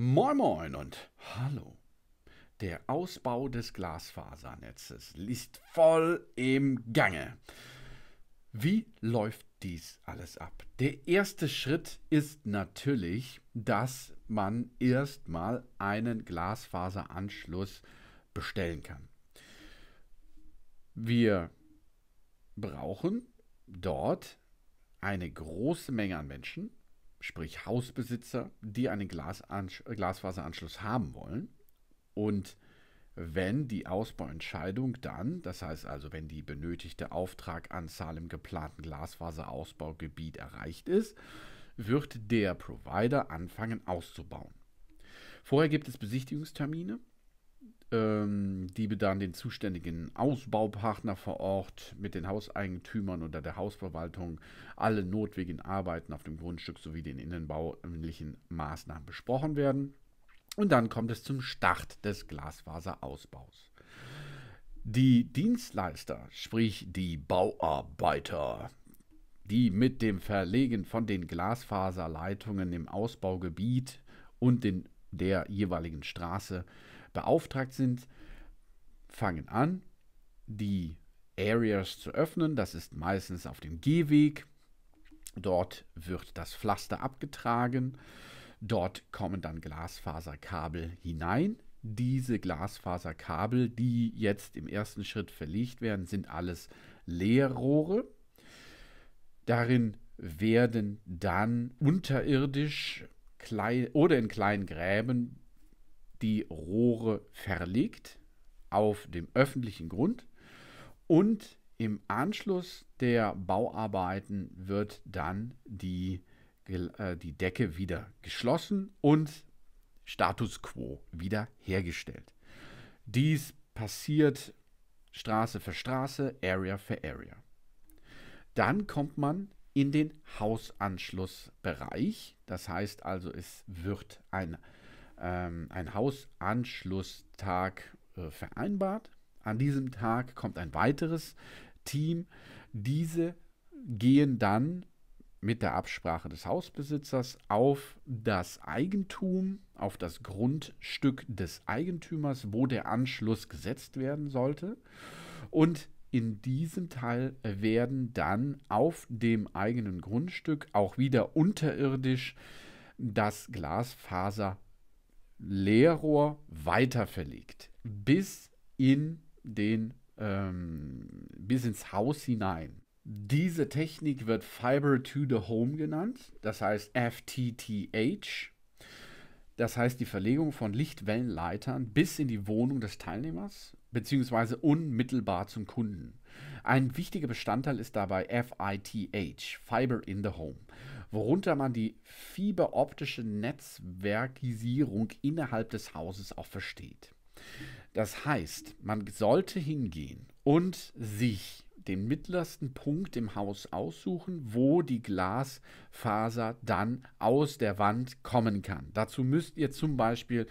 Moin Moin und hallo. Der Ausbau des Glasfasernetzes liegt voll im Gange. Wie läuft dies alles ab? Der erste Schritt ist natürlich, dass man erstmal einen Glasfaseranschluss bestellen kann. Wir brauchen dort eine große Menge an Menschen, sprich Hausbesitzer, die einen Glasfaseranschluss haben wollen. Und wenn die Ausbauentscheidung dann, das heißt also, wenn die benötigte Auftraganzahl im geplanten Glasfaserausbaugebiet erreicht ist, wird der Provider anfangen auszubauen. Vorher gibt es Besichtigungstermine ähm, die bedarren den zuständigen Ausbaupartner vor Ort mit den Hauseigentümern oder der Hausverwaltung alle notwendigen Arbeiten auf dem Grundstück sowie den innenbaulichen Maßnahmen besprochen werden. Und dann kommt es zum Start des Glasfaserausbaus. Die Dienstleister, sprich die Bauarbeiter, die mit dem Verlegen von den Glasfaserleitungen im Ausbaugebiet und den, der jeweiligen Straße beauftragt sind, fangen an, die Areas zu öffnen. Das ist meistens auf dem Gehweg. Dort wird das Pflaster abgetragen. Dort kommen dann Glasfaserkabel hinein. Diese Glasfaserkabel, die jetzt im ersten Schritt verlegt werden, sind alles Leerrohre. Darin werden dann unterirdisch klein, oder in kleinen Gräben die Rohre verlegt auf dem öffentlichen Grund und im Anschluss der Bauarbeiten wird dann die, äh, die Decke wieder geschlossen und Status quo wieder hergestellt. Dies passiert Straße für Straße, Area für Area. Dann kommt man in den Hausanschlussbereich. Das heißt also, es wird ein ähm, einen Hausanschlusstag äh, vereinbart. An diesem Tag kommt ein weiteres Team. Diese gehen dann mit der Absprache des Hausbesitzers auf das Eigentum, auf das Grundstück des Eigentümers, wo der Anschluss gesetzt werden sollte. Und in diesem Teil werden dann auf dem eigenen Grundstück auch wieder unterirdisch das Glasfaser Leerrohr weiter verlegt, bis in den ähm, bis ins Haus hinein. Diese Technik wird Fiber to the Home genannt, das heißt FTTH. Das heißt die Verlegung von Lichtwellenleitern bis in die Wohnung des Teilnehmers bzw. unmittelbar zum Kunden. Ein wichtiger Bestandteil ist dabei FITH, Fiber in the Home worunter man die fieberoptische Netzwerkisierung innerhalb des Hauses auch versteht. Das heißt, man sollte hingehen und sich den mittlersten Punkt im Haus aussuchen, wo die Glasfaser dann aus der Wand kommen kann. Dazu müsst ihr zum Beispiel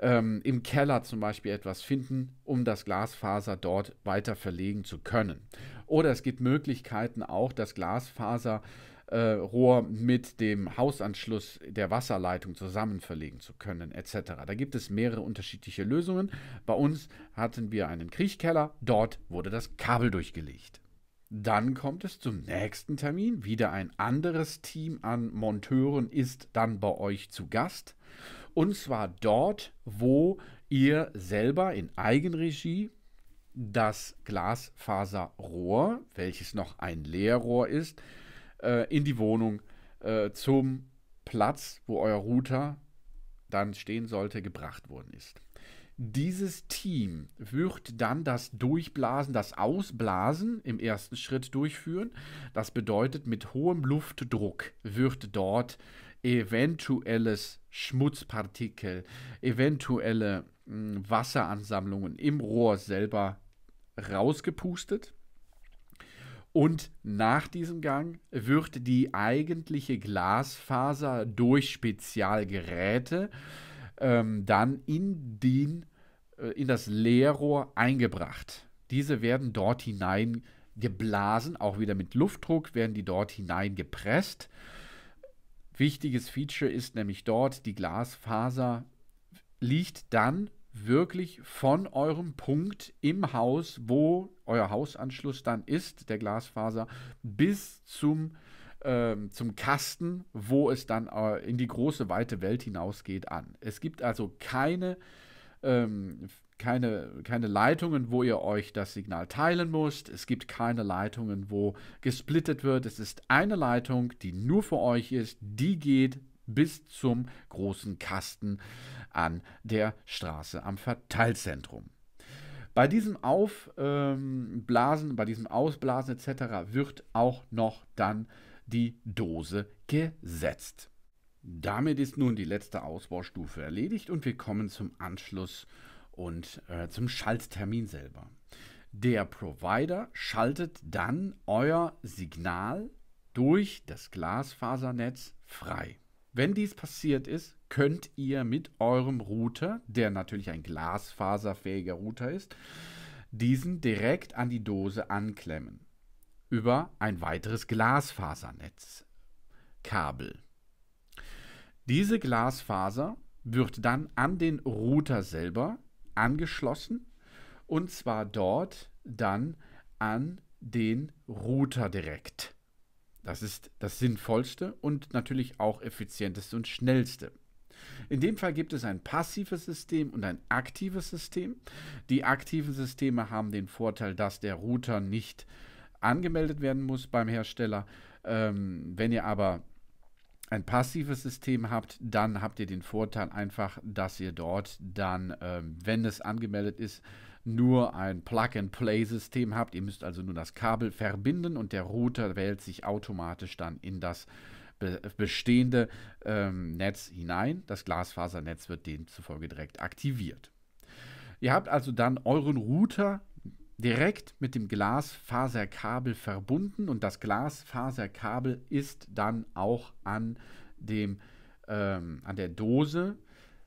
ähm, im Keller zum Beispiel etwas finden, um das Glasfaser dort weiter verlegen zu können. Oder es gibt Möglichkeiten auch, das Glasfaser äh, Rohr mit dem Hausanschluss der Wasserleitung zusammen verlegen zu können, etc. Da gibt es mehrere unterschiedliche Lösungen. Bei uns hatten wir einen Kriechkeller, dort wurde das Kabel durchgelegt. Dann kommt es zum nächsten Termin. Wieder ein anderes Team an Monteuren ist dann bei euch zu Gast. Und zwar dort, wo ihr selber in Eigenregie das Glasfaserrohr, welches noch ein Leerrohr ist, äh, in die Wohnung äh, zum Platz, wo euer Router dann stehen sollte, gebracht worden ist. Dieses Team wird dann das Durchblasen, das Ausblasen im ersten Schritt durchführen. Das bedeutet, mit hohem Luftdruck wird dort eventuelles Schmutzpartikel, eventuelle mh, hm, Wasseransammlungen im Rohr selber rausgepustet. Und nach diesem Gang wird die eigentliche Glasfaser durch Spezialgeräte ähm, dann in, den, äh, in das Leerrohr eingebracht. Diese werden dort hinein geblasen, auch wieder mit Luftdruck werden die dort hinein gepresst. Wichtiges Feature ist nämlich dort, die Glasfaser liegt dann wirklich von eurem Punkt im Haus, wo euer Hausanschluss dann ist, der Glasfaser, bis zum, äh, zum Kasten, wo es dann äh, in die große, weite Welt hinausgeht, an. Es gibt also keine, ähm, keine, keine Leitungen, wo ihr euch das Signal teilen müsst. Es gibt keine Leitungen, wo gesplittet wird. Es ist eine Leitung, die nur für euch ist, die geht bis zum großen Kasten an der Straße am Verteilzentrum. Bei diesem Aufblasen, ähm, bei diesem Ausblasen etc. wird auch noch dann die Dose gesetzt. Damit ist nun die letzte Ausbaustufe erledigt und wir kommen zum Anschluss und äh, zum Schalttermin selber. Der Provider schaltet dann euer Signal durch das Glasfasernetz frei. Wenn dies passiert ist, könnt ihr mit eurem Router, der natürlich ein glasfaserfähiger Router ist, diesen direkt an die Dose anklemmen. Über ein weiteres Glasfasernetzkabel. Diese Glasfaser wird dann an den Router selber angeschlossen und zwar dort dann an den Router direkt. Das ist das Sinnvollste und natürlich auch effizienteste und schnellste. In dem Fall gibt es ein passives System und ein aktives System. Die aktiven Systeme haben den Vorteil, dass der Router nicht angemeldet werden muss beim Hersteller. Ähm, wenn ihr aber ein passives System habt, dann habt ihr den Vorteil einfach, dass ihr dort dann, ähm, wenn es angemeldet ist, nur ein Plug-and-Play-System habt. Ihr müsst also nur das Kabel verbinden und der Router wählt sich automatisch dann in das be bestehende ähm, Netz hinein. Das Glasfasernetz wird demzufolge direkt aktiviert. Ihr habt also dann euren Router direkt mit dem Glasfaserkabel verbunden und das Glasfaserkabel ist dann auch an, dem, ähm, an der Dose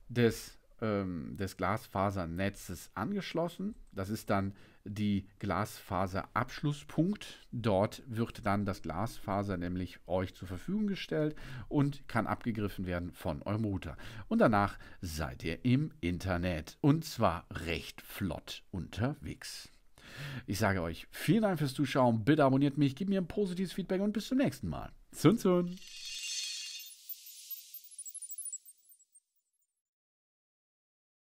des ähm, des Glasfasernetzes angeschlossen. Das ist dann die Glasfaserabschlusspunkt. Dort wird dann das Glasfaser nämlich euch zur Verfügung gestellt und kann abgegriffen werden von eurem Router. Und danach seid ihr im Internet und zwar recht flott unterwegs. Ich sage euch vielen Dank fürs Zuschauen. Bitte abonniert mich, gebt mir ein positives Feedback und bis zum nächsten Mal. Zun, zun.